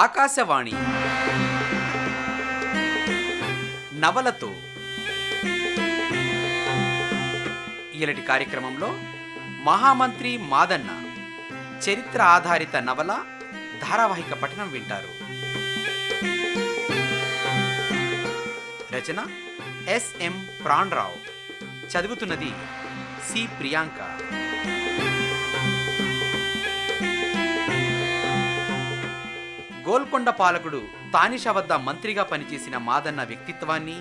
ఆకాశవాణి నవలతో ఈలటి కార్యక్రమంలో మహామంత్రి మాదన్న చరిత్ర ఆధారిత నవల ధారావాహిక పఠనం వింటారు రచన ఎస్ఎం ప్రాణరావు చదువుతున్నది సి ప్రియాంక గోల్కొండ పాలకుడు తానిష వద్ద మంత్రిగా పనిచేసిన మాదన్న వ్యక్తిత్వాన్ని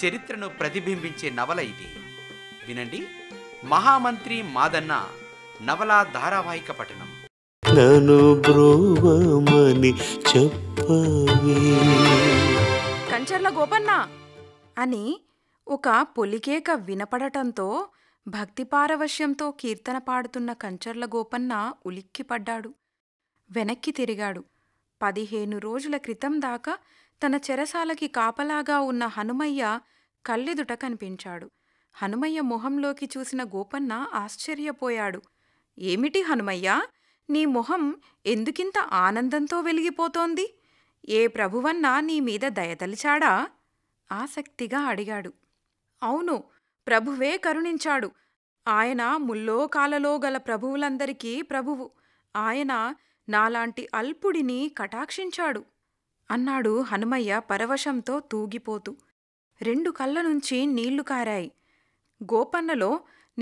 చరిత్రను ప్రతిబింబించే నవల ఇది వినండి మహామంత్రి మాదన్న నవల ధారావాహిక పఠనం బ్రోవమని చెప్పవే కంచర్ల గోపన్న అని ఒక పొలికేక వినపడటంతో భక్తి పారవశ్యంతో కీర్తన పాడుతున్న కంచర్ల గోపన్న ఉలిక్కిపడ్డాడు వెనక్కి తిరిగాడు పదిహేను రోజుల క్రితం దాకా తన చెరసాలకి కాపలాగా ఉన్న హనుమయ్య కళ్ళెదుట కనిపించాడు హనుమయ్య మొహంలోకి చూసిన గోపన్న ఆశ్చర్యపోయాడు ఏమిటి హనుమయ్య నీ మొహం ఎందుకింత ఆనందంతో వెలిగిపోతోంది ఏ ప్రభువన్నా నీ మీద దయతలిచాడా ఆసక్తిగా అడిగాడు అవును ప్రభువే కరుణించాడు ఆయన ముల్లోకాలలో గల ప్రభువులందరికీ ప్రభువు ఆయన నాలాంటి అల్పుడిని కటాక్షించాడు అన్నాడు హనుమయ్య పరవశంతో తూగిపోతూ రెండు కళ్ళనుంచి నీళ్లు కారాయి గోపన్నలో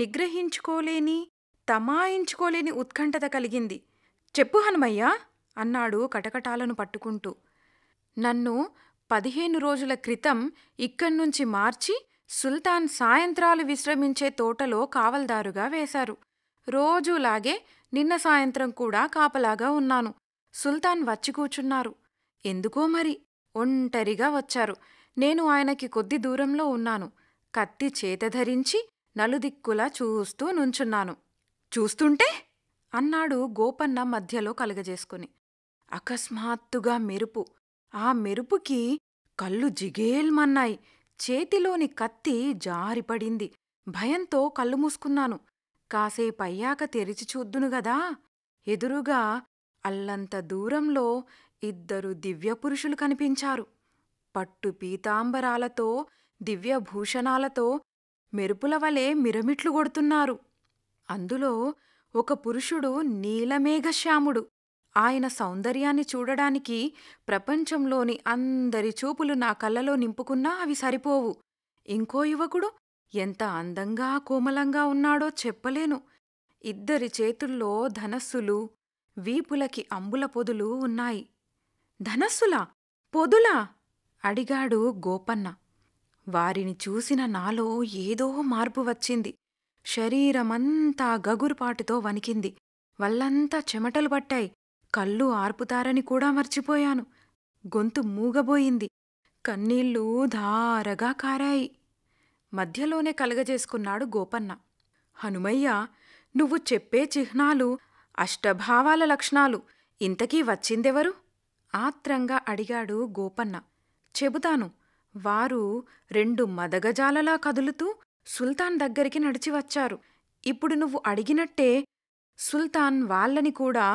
నిగ్రహించుకోలేని తమాయించుకోలేని ఉత్కంఠత కలిగింది చెప్పు హనుమయ్య అన్నాడు కటకటాలను పట్టుకుంటూ నన్ను పదిహేను రోజుల క్రితం ఇక్కడ్నుంచి మార్చి సుల్తాన్ సాయంత్రాలు విశ్రమించే తోటలో కావల్దారుగా వేశారు రోజూలాగే నిన్న సాయంత్రం కూడా కాపలాగా ఉన్నాను సుల్తాన్ వచ్చి కూచున్నారు ఎందుకో మరి ఒంటరిగా వచ్చారు నేను ఆయనకి కొద్ది దూరంలో ఉన్నాను కత్తి చేత ధరించి నలుదిక్కులా చూస్తూ నుంచున్నాను చూస్తుంటే అన్నాడు గోపన్న మధ్యలో కలగజేసుకుని అకస్మాత్తుగా మెరుపు ఆ మెరుపుకి కళ్ళు జిగేల్మన్నాయి చేతిలోని కత్తి జారిపడింది భయంతో కళ్ళు మూసుకున్నాను కాసేపయ్యాక తెరిచి చూద్దును గదా ఎదురుగా అల్లంత దూరంలో ఇద్దరు దివ్యపురుషులు కనిపించారు పట్టు పీతాంబరాలతో దివ్యభూషణాలతో మెరుపుల వలె మిరమిట్లు కొడుతున్నారు అందులో ఒక పురుషుడు నీలమేఘశ్యాముడు ఆయన సౌందర్యాన్ని చూడడానికి ప్రపంచంలోని అందరి చూపులు నా కళ్ళలో నింపుకున్నా అవి సరిపోవు ఇంకో యువకుడు ఎంత అందంగా కోమలంగా ఉన్నాడో చెప్పలేను ఇద్దరి చేతుల్లో ధనస్సులు వీపులకి అంబుల పొదులు ఉన్నాయి ధనస్సులా పొదులా అడిగాడు గోపన్న వారిని చూసిన నాలో ఏదో మార్పు వచ్చింది శరీరమంతా గగురుపాటుతో వణికింది వల్లంతా చెమటలు పట్టాయి కళ్ళు ఆర్పుతారని కూడా మర్చిపోయాను గొంతు మూగబోయింది కన్నీళ్ళు ధారగా కారాయి మధ్యలోనే కలగజేసుకున్నాడు గోపన్న హనుమయ్య నువ్వు చెప్పే చిహ్నాలు అష్టభావాల లక్షణాలు ఇంతకీ వచ్చిందెవరు ఆత్రంగా అడిగాడు గోపన్న చెబుతాను వారు రెండు మదగజాలలా కదులుతూ సుల్తాన్ దగ్గరికి నడిచివచ్చారు ఇప్పుడు నువ్వు అడిగినట్టే సుల్తాన్ వాళ్ళని కూడా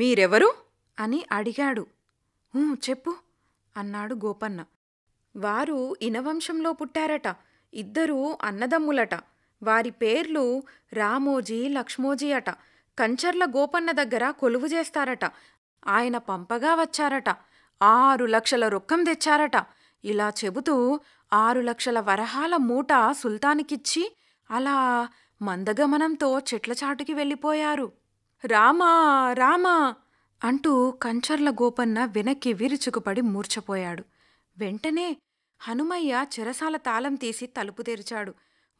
మీరెవరు అని అడిగాడు చెప్పు అన్నాడు గోపన్న వారు ఇనవంశంలో పుట్టారట ఇద్దరూ అన్నదమ్ములట వారి పేర్లు రామోజీ లక్ష్మోజీ అట కంచర్ల గోపన్న దగ్గర కొలువు చేస్తారట ఆయన పంపగా వచ్చారట ఆరు లక్షల రొక్కం తెచ్చారట ఇలా చెబుతూ ఆరు లక్షల వరహాల మూట సుల్తానికిచ్చి అలా మందగమనంతో చెట్ల చాటుకి వెళ్ళిపోయారు రామా రామా అంటూ కంచర్ల గోపన్న వెనక్కి విరుచుకుపడి మూర్చపోయాడు వెంటనే హనుమయ్య చెరసాల తాళం తీసి తలుపు తెరిచాడు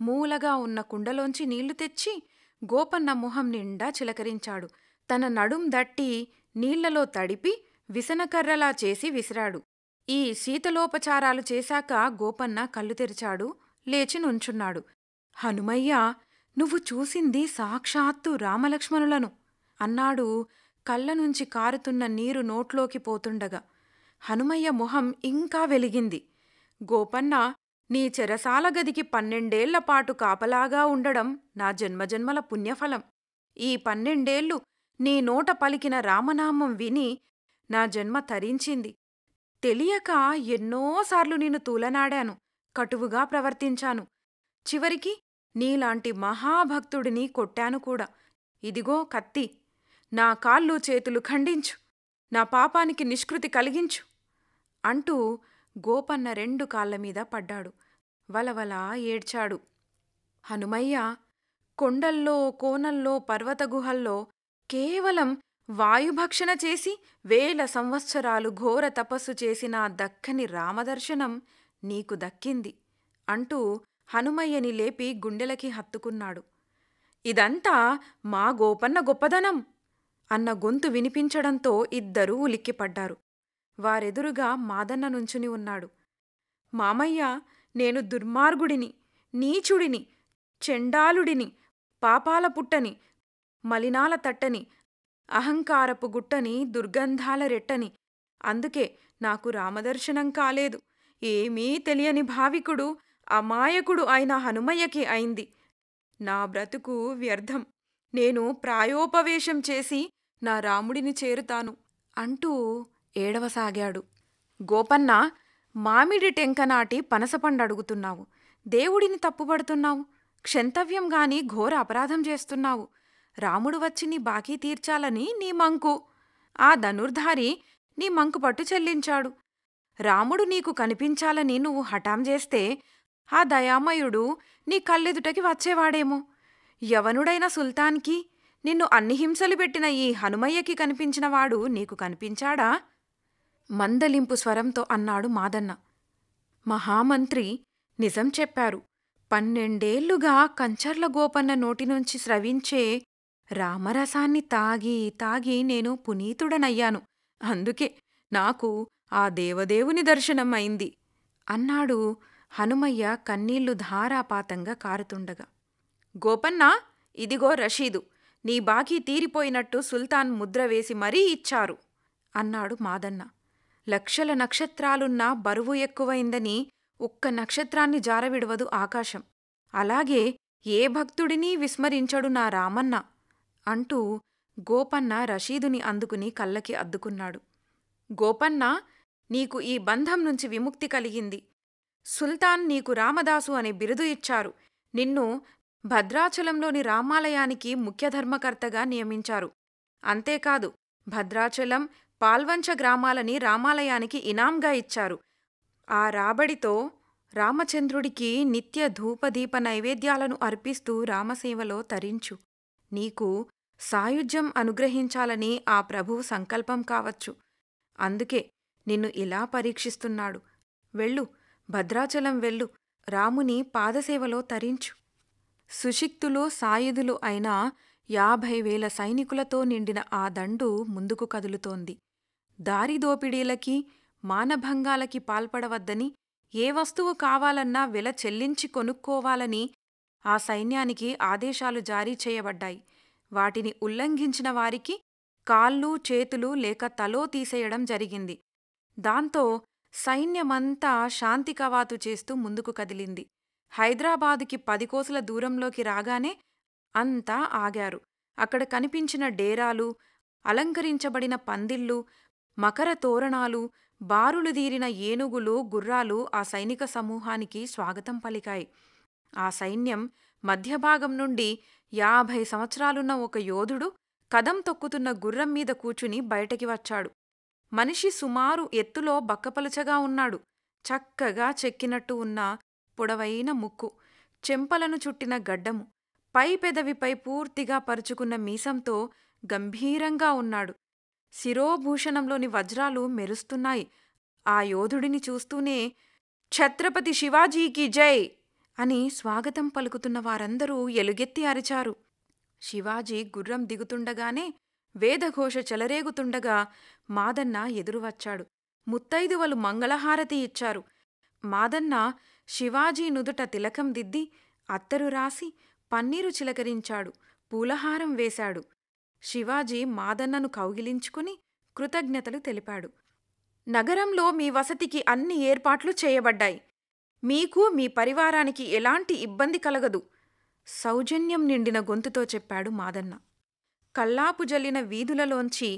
మూలగా ఉన్న కుండలోంచి నీళ్లు తెచ్చి గోపన్న మొహం నిండా చిలకరించాడు తన నడుం దట్టి నీళ్లలో తడిపి విసనకర్రలా చేసి విసిరాడు ఈ శీతలోపచారాలు చేశాక గోపన్న కళ్ళు తెరిచాడు లేచి నుంచున్నాడు హనుమయ్య నువ్వు చూసింది సాక్షాత్తు రామలక్ష్మణులను అన్నాడు కళ్ళనుంచి కారుతున్న నీరు నోట్లోకి పోతుండగా హనుమయ్య మొహం ఇంకా వెలిగింది గోపన్న నీ చెరసాల గదికి పన్నెండేళ్లపాటు కాపలాగా ఉండడం నా జన్మజన్మల పుణ్యఫలం ఈ పన్నెండేళ్లు నీ నోట పలికిన రామనామం విని నా జన్మ తరించింది తెలియక ఎన్నోసార్లు నేను తూలనాడాను కటువుగా ప్రవర్తించాను చివరికి నీలాంటి మహాభక్తుడిని కొట్టాను కూడా ఇదిగో కత్తి నా కాళ్ళు చేతులు ఖండించు నా పాపానికి నిష్కృతి కలిగించు అంటూ గోపన్న రెండు కాళ్లమీద పడ్డాడు వలవలా ఏడ్చాడు హనుమయ్య కొండల్లో కోనల్లో పర్వతగుహల్లో కేవలం వాయుభక్షణ చేసి వేల సంవత్సరాలు ఘోర తపస్సు చేసిన దక్కని రామదర్శనం నీకు దక్కింది అంటూ హనుమయ్యని లేపి గుండెలకి హత్తుకున్నాడు ఇదంతా మా గోపన్న గొప్పదనం అన్న గొంతు వినిపించడంతో ఇద్దరూ ఉలిక్కిపడ్డారు వారెదురుగా మాదన్న నుంచుని ఉన్నాడు మామయ్య నేను దుర్మార్గుడిని నీచుడిని చెండాలుడిని పాపాల పుట్టని మలినాల తట్టని అహంకారపు గుట్టని దుర్గంధాల రెట్టని అందుకే నాకు రామదర్శనం కాలేదు ఏమీ తెలియని భావికుడు అమాయకుడు అయిన హనుమయ్యకి అయింది నా బ్రతుకు వ్యర్థం నేను ప్రాయోపవేశం చేసి నా రాముడిని చేరుతాను అంటూ ఏడవసాగాడు గోపన్న మామిడి టెంకనాటి పనసపండు అడుగుతున్నావు దేవుడిని తప్పుపడుతున్నావు క్షంతవ్యం గాని ఘోర అపరాధం చేస్తున్నావు రాముడు వచ్చి నీ బాకీ తీర్చాలని నీ మంకు ఆ ధనుర్ధారి నీ మంకు పట్టు చెల్లించాడు రాముడు నీకు కనిపించాలని నువ్వు హఠాం చేస్తే ఆ దయామయుడు నీ కళ్ళెదుటకి వచ్చేవాడేమో యవనుడైన సుల్తాన్కి నిన్ను అన్ని హింసలు పెట్టిన ఈ హనుమయ్యకి కనిపించినవాడు నీకు కనిపించాడా మందలింపు స్వరంతో అన్నాడు మాదన్న మహామంత్రి నిజం చెప్పారు పన్నెండేళ్లుగా కంచర్ల గోపన్న నోటినుంచి స్రవించే రామరసాన్ని తాగి తాగి నేను పునీతుడనయ్యాను అందుకే నాకు ఆ దేవదేవుని దర్శనం అయింది అన్నాడు హనుమయ్య కన్నీళ్లు ధారాపాతంగా కారుతుండగా గోపన్నా ఇదిగో రషీదు నీ బాకీ తీరిపోయినట్టు సుల్తాన్ ముద్ర వేసి మరీ ఇచ్చారు అన్నాడు మాదన్న లక్షల నక్షత్రాలున్నా బరువు ఎక్కువైందని ఒక్క నక్షత్రాన్ని జారవిడవదు ఆకాశం అలాగే ఏ భక్తుడినీ విస్మరించడు నా రామన్న అంటూ గోపన్న రషీదుని అందుకుని కళ్ళకి అద్దుకున్నాడు గోపన్న నీకు ఈ బంధం నుంచి విముక్తి కలిగింది సుల్తాన్ నీకు రామదాసు అనే బిరుదు ఇచ్చారు నిన్ను భద్రాచలంలోని రామాలయానికి ముఖ్యధర్మకర్తగా నియమించారు అంతేకాదు భద్రాచలం పాల్వంచ గ్రామాలని రామాలయానికి ఇనాంగా ఇచ్చారు ఆ రాబడితో రామచంద్రుడికి నిత్య ధూపదీప నైవేద్యాలను అర్పిస్తూ రామసేవలో తరించు నీకు సాయుధ్యం అనుగ్రహించాలని ఆ ప్రభువు సంకల్పం కావచ్చు అందుకే నిన్ను ఇలా పరీక్షిస్తున్నాడు వెళ్ళు భద్రాచలం వెళ్ళు రాముని పాదసేవలో తరించు సుశిక్తులు సాయుధులు అయిన యాభై వేల సైనికులతో నిండిన ఆ దండు ముందుకు కదులుతోంది దారిదోపిడీలకి మానభంగాలకి పాల్పడవద్దని ఏ వస్తువు కావాలన్నా వెల చెల్లించి కొనుక్కోవాలని ఆ సైన్యానికి ఆదేశాలు జారీ చేయబడ్డాయి వాటిని ఉల్లంఘించిన వారికి కాళ్ళు చేతులు లేక తలో తీసేయడం జరిగింది దాంతో సైన్యమంతా శాంతి కవాతు చేస్తూ ముందుకు కదిలింది హైదరాబాదుకి పది కోసల దూరంలోకి రాగానే అంతా ఆగారు అక్కడ కనిపించిన డేరాలు అలంకరించబడిన పందిళ్ళు మకర తోరణాలు దీరిన ఏనుగులు గుర్రాలు ఆ సైనిక సమూహానికి స్వాగతం పలికాయి ఆ సైన్యం మధ్యభాగం నుండి యాభై సంవత్సరాలున్న ఒక యోధుడు కదం తొక్కుతున్న గుర్రం మీద కూచుని బయటకి వచ్చాడు మనిషి సుమారు ఎత్తులో బక్కపలుచగా ఉన్నాడు చక్కగా చెక్కినట్టు ఉన్న పొడవైన ముక్కు చెంపలను చుట్టిన గడ్డము పై పెదవిపై పూర్తిగా పరుచుకున్న మీసంతో గంభీరంగా ఉన్నాడు శిరోభూషణంలోని వజ్రాలు మెరుస్తున్నాయి ఆ యోధుడిని చూస్తూనే ఛత్రపతి శివాజీకి జై అని స్వాగతం పలుకుతున్న వారందరూ ఎలుగెత్తి అరిచారు శివాజీ గుర్రం దిగుతుండగానే వేదఘోష చెలరేగుతుండగా మాదన్న ఎదురువచ్చాడు ముత్తైదువలు మంగళహారతి ఇచ్చారు మాదన్న శివాజీ నుదుట తిలకం దిద్ది అత్తరు రాసి పన్నీరు చిలకరించాడు పూలహారం వేశాడు శివాజీ మాదన్నను కౌగిలించుకుని కృతజ్ఞతలు తెలిపాడు నగరంలో మీ వసతికి అన్ని ఏర్పాట్లు చేయబడ్డాయి మీకు మీ పరివారానికి ఎలాంటి ఇబ్బంది కలగదు సౌజన్యం నిండిన గొంతుతో చెప్పాడు మాదన్న కల్లాపు జల్లిన వీధులలోంచి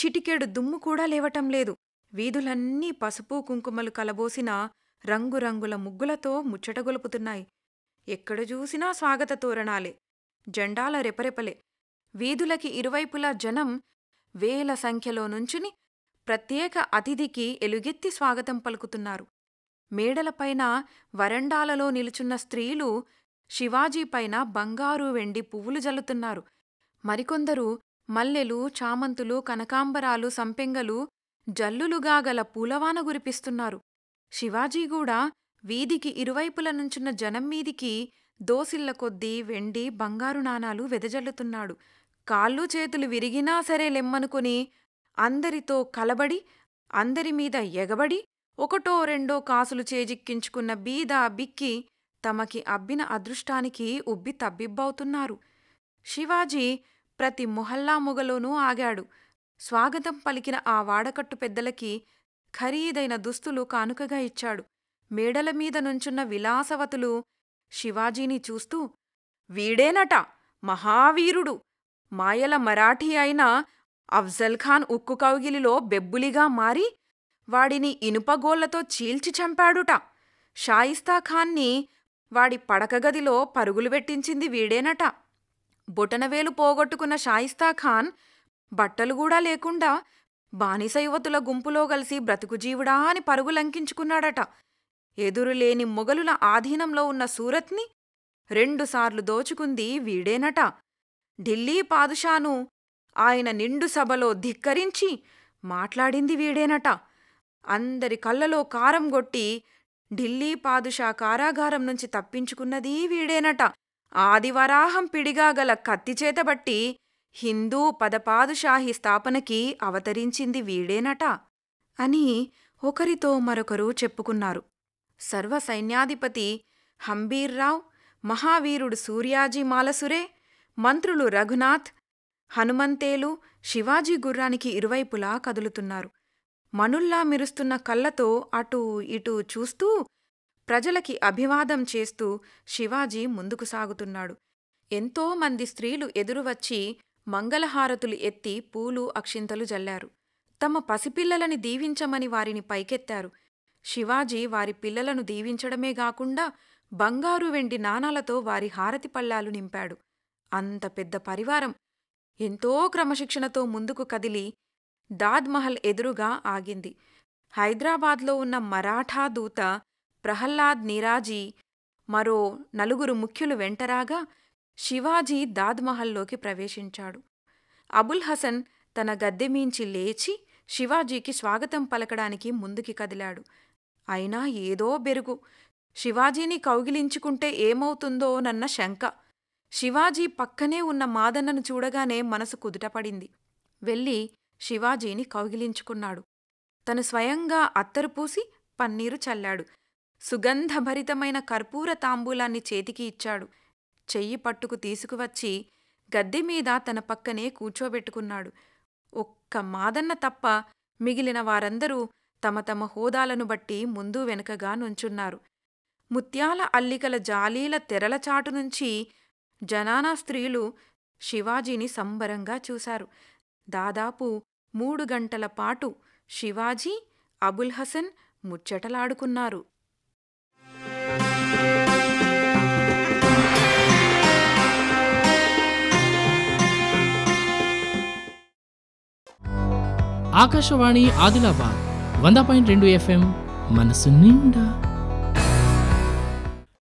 చిటికెడు దుమ్ము కూడా లేవటం లేదు వీధులన్నీ పసుపు కుంకుమలు కలబోసిన రంగురంగుల ముగ్గులతో ముచ్చటగొలుపుతున్నాయి ఎక్కడ చూసినా స్వాగత తోరణాలే జెండాల రెపరెపలే వీధులకి ఇరువైపులా జనం వేల సంఖ్యలో నుంచుని ప్రత్యేక అతిథికి ఎలుగెత్తి స్వాగతం పలుకుతున్నారు మేడలపైన వరండాలలో నిలుచున్న స్త్రీలు శివాజీపైన బంగారు వెండి పువ్వులు జల్లుతున్నారు మరికొందరు మల్లెలు చామంతులు కనకాంబరాలు సంపెంగలు జల్లులుగా గల పూలవాన గురిపిస్తున్నారు శివాజీగూడా వీధికి ఇరువైపుల నుంచున్న జనం మీదికి దోసిళ్ల కొద్దీ వెండి బంగారు నాణాలు వెదజల్లుతున్నాడు కాళ్ళు చేతులు విరిగినా సరే లెమ్మనుకుని అందరితో కలబడి అందరి మీద ఎగబడి ఒకటో రెండో కాసులు చేజిక్కించుకున్న బీద బిక్కి తమకి అబ్బిన అదృష్టానికి ఉబ్బి తబ్బిబ్బవుతున్నారు శివాజీ ప్రతి మొహల్లా మొగలోనూ ఆగాడు స్వాగతం పలికిన ఆ వాడకట్టు పెద్దలకి ఖరీదైన దుస్తులు కానుకగా ఇచ్చాడు మేడల మీద నుంచున్న విలాసవతులు శివాజీని చూస్తూ వీడేనట మహావీరుడు మాయల మరాఠీ అయిన అఫ్జల్ఖాన్ ఉక్కు కౌగిలిలో బెబ్బులిగా మారి వాడిని ఇనుపగోళ్లతో చీల్చి చంపాడుట షాయిస్తాఖాన్ని వాడి పడకగదిలో పరుగులు పెట్టించింది వీడేనట బొటనవేలు పోగొట్టుకున్న షాయిస్తాఖాన్ బట్టలుగూడా లేకుండా బానిస యువతుల గుంపులో కలిసి బ్రతుకుజీవుడా అని పరుగులంకించుకున్నాడట ఎదురులేని మొగలుల ఆధీనంలో ఉన్న సూరత్ని రెండుసార్లు దోచుకుంది వీడేనట ఢిల్లీ పాదుషాను ఆయన నిండు సభలో ధిక్కరించి మాట్లాడింది వీడేనట అందరి కళ్ళలో కారం గొట్టి ఢిల్లీ పాదుషా కారాగారం నుంచి తప్పించుకున్నదీ వీడేనట ఆదివరాహం పిడిగా గల కత్తిచేతబట్టి హిందూ పదపాదుషాహి స్థాపనకి అవతరించింది వీడేనట అని ఒకరితో మరొకరు చెప్పుకున్నారు సర్వసైన్యాధిపతి హంబీర్రావ్ మహావీరుడు సూర్యాజీ మాలసురే మంత్రులు రఘునాథ్ హనుమంతేలు శివాజీ గుర్రానికి ఇరువైపులా కదులుతున్నారు మనుల్లా మెరుస్తున్న కళ్ళతో అటూ ఇటూ చూస్తూ ప్రజలకి అభివాదం చేస్తూ శివాజీ ముందుకు సాగుతున్నాడు ఎంతోమంది స్త్రీలు ఎదురువచ్చి మంగళహారతులు ఎత్తి పూలు అక్షింతలు జల్లారు తమ పసిపిల్లలని దీవించమని వారిని పైకెత్తారు శివాజీ వారి పిల్లలను దీవించడమే గాకుండా బంగారు వెండి నాణాలతో వారి హారతి పళ్ళాలు నింపాడు అంత పెద్ద పరివారం ఎంతో క్రమశిక్షణతో ముందుకు కదిలి దాద్మహల్ ఎదురుగా ఆగింది హైదరాబాద్లో ఉన్న మరాఠా దూత ప్రహ్లాద్ నీరాజీ మరో నలుగురు ముఖ్యులు వెంటరాగా శివాజీ దాద్మహల్లోకి ప్రవేశించాడు అబుల్ హసన్ తన గద్దెమీంచి లేచి శివాజీకి స్వాగతం పలకడానికి ముందుకి కదిలాడు అయినా ఏదో బెరుగు శివాజీని కౌగిలించుకుంటే ఏమవుతుందోనన్న శంక శివాజీ పక్కనే ఉన్న మాదన్నను చూడగానే మనసు కుదుటపడింది వెళ్ళి శివాజీని కౌగిలించుకున్నాడు తను స్వయంగా అత్తరు పూసి పన్నీరు చల్లాడు సుగంధభరితమైన కర్పూర తాంబూలాన్ని చేతికి ఇచ్చాడు చెయ్యి పట్టుకు తీసుకువచ్చి గద్దెమీద తన పక్కనే కూర్చోబెట్టుకున్నాడు ఒక్క మాదన్న తప్ప మిగిలిన వారందరూ తమ తమ హోదాలను బట్టి ముందు వెనుకగా నుంచున్నారు ముత్యాల అల్లికల జాలీల తెరల నుంచి జనానా స్త్రీలు శివాజీని సంబరంగా చూశారు దాదాపు మూడు గంటల పాటు శివాజీ అబుల్ హసన్ ముచ్చటలాడుకున్నారు ఆకాశవాణి ఆదిలాబాద్ వంద పాయింట్ రెండు ఎఫ్ఎం మనసు నిండా